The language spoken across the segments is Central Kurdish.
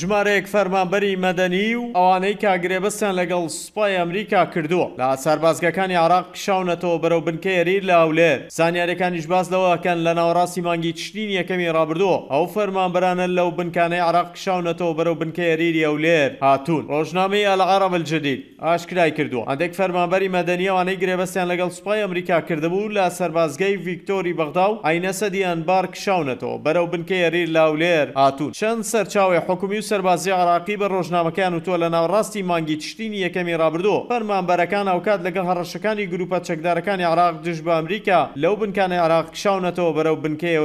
ژمارەیەک فەرمانبەری مەدەنی و ئەوانەی کاگرێبەستیان لەگەڵ سوپای ئەمریکا کردووە لە ئاسار بازگەکانی عراق شاونەتەوە بەرەو بنکەیەری لە هەولێر زانیارەکانیش باس لەوەکەن لە ناوەڕاستی مانگی چین یەکەمی ڕابردووە ئەو فەرمانبەرانە لەو بنکانەی عراق شاونەتەوە بەرەو بنکەیەریری ئەولێر هاتوون ڕۆژنامەی ئەلعرب الجدید ئاشکرای کردووە هەندێک فەرمانبەری مەدەنی ئەوانەی گرێبەستیان لەگەڵ سوپای ئەمریکا کردبوو لە سەربازگەی ڤیکتۆری بەغدا و ئاینەسەدیان بارک شاونەتەوە بەرەو بنکەیەری لاولێر هاتوون چەند سەرچاوی حکومی و سەربازی عراقی بە ڕۆژنامەکان و تۆ لە ناوڕاستی مانگی تشتینی یەکەمی رابردۆ فەرمانبەرەکان ئەوکات لەگەڵ هەڕەشەکانی گروپە چەکدارەکانی عراق دش بە ئەمریکا لەو بنکانی عراق کشاونەتەوە بەرەو بنکەی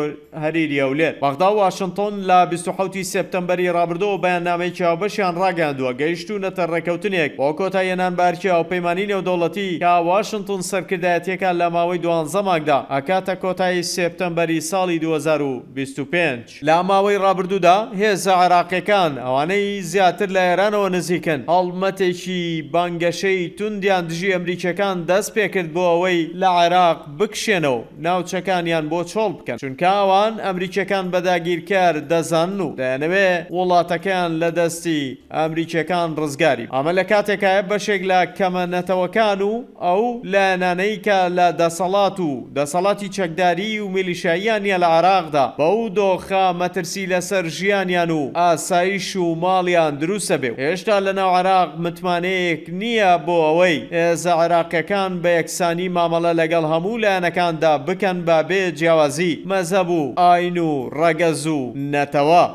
هەریری ئەولێت بەغدا واشنگتۆن لە 26 سپتمبری رابردەوە بەیاننامەی چاوبەشیان ڕاگەاندووە گەیشت و نەتە ڕێکەوتنێک بۆ کۆتا ێنانبارکی ئەو پەیمانانی نێودەوڵەتی یا واشنگتون سەرکردایەتەکە لە ماوەی دوانزەماکدا ئەکاتە کۆتایی سپتمبری ساڵی 2025 لە ماوەی ڕابردوودا هێز عراقیەکان کوردستان ئەوانەی زیاتر لە ئێرانەوە نزیکن هەڵمەتێکی بانگەشەی توندیان دژی ئەمریکەکان دەست پێکرد بۆ ئەوەی لە عێراق بکشێنەوە ناوچەکانیان بۆ چۆڵ بکەن چونکە ئەوان ئەمریکەکان بەداگیرکار دەزان و دەیانەوێ وڵاتەکەیان لە دەستی ئەمریکەکان ڕزگاری ئەمە لە کاتێکایە بەشێک لە کەمەنەتەوەکان و ئەو لایەنانەی کە لە دەسەڵات و دەسەڵاتی چەکداری و میلیشاییان نیە لە عراقدا بەو دۆخە مەترسی لەسەر ژیانیان و ئاسایی ئایش و ماڵیان دروستە بێ هێشتا لە ناو عراق متمانەیەک نییە بۆ ئەوەی ئێزە عراقەکان بە یەکسانی مامەڵە لەگەڵ هەموو لایەنەکاندا بکەن بە بێ جیاوازی مەزەبوو ئاین و ڕەگەز و نەتەوە